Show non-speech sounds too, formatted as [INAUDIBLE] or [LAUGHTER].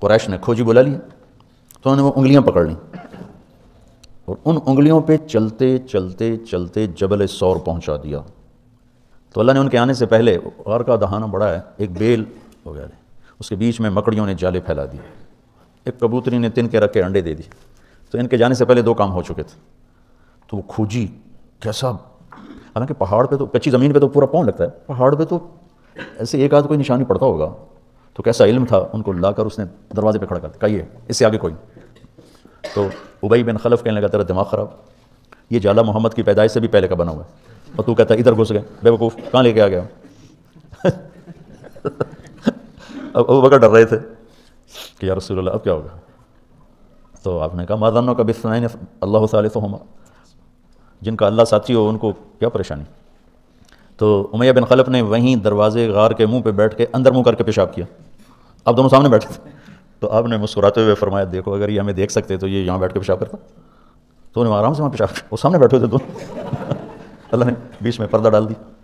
कुरैश ने खोजी बुला लिया तो उन्होंने वो उंगलियाँ पकड़ लीं और उन उंगलियों पे चलते चलते चलते जबल सौर पहुंचा दिया तो अल्लाह ने उनके आने से पहले और का दहाना बड़ा है एक बेल हो गया उसके बीच में मकड़ियों ने जाले फैला दिए एक कबूतरी ने तिन के रख के अंडे दे दिए तो इनके जाने से पहले दो काम हो चुके थे तो वो खोजी कैसा हालांकि पहाड़ पे तो कच्ची ज़मीन पे तो पूरा पाँव लगता है पहाड़ पे तो ऐसे एक आध कोई निशानी पड़ता होगा तो कैसा इल्म था उनको ला कर उसने दरवाजे पर खड़ा कर दिया कहिए इससे आगे कोई तो उबई बिन खलफ कहने लगा तेरा दिमाग ख़राब ये जाला मोहम्मद की पैदाइश से भी पहले का बना हुआ है और तू कहता इधर घुस गए बेवकूफ़ कहाँ लेके आ गया [LAUGHS] अब वो बकर डर रहे थे कि यार रसूल अब क्या होगा तो आपने कहा मादानों का बिस्नाइन अल्लाह तमा जिनका अल्लाह साथी हो उनको क्या परेशानी तो उमैया बिन खलफ ने वहीं दरवाज़े गार के मुंह पे बैठ के अंदर मुंह करके पेशाब किया आप दोनों सामने बैठे थे तो आपने मुस्कुराते हुए फरमाया देखो अगर ये हमें देख सकते तो ये यहाँ बैठ के पेशाब करता तो उन्हें आराम से वहाँ पेशाब वो सामने बैठे हुए थे दोनों [LAUGHS] अल्लाह ने बीच में पर्दा डाल दिया